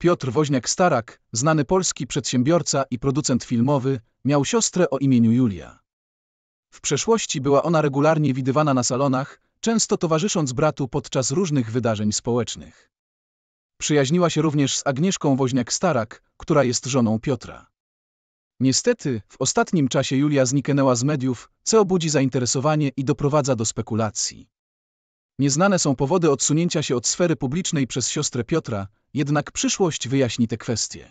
Piotr Woźniak-Starak, znany polski przedsiębiorca i producent filmowy, miał siostrę o imieniu Julia. W przeszłości była ona regularnie widywana na salonach, często towarzysząc bratu podczas różnych wydarzeń społecznych. Przyjaźniła się również z Agnieszką Woźniak-Starak, która jest żoną Piotra. Niestety, w ostatnim czasie Julia zniknęła z mediów, co obudzi zainteresowanie i doprowadza do spekulacji. Nieznane są powody odsunięcia się od sfery publicznej przez siostrę Piotra, jednak przyszłość wyjaśni te kwestie.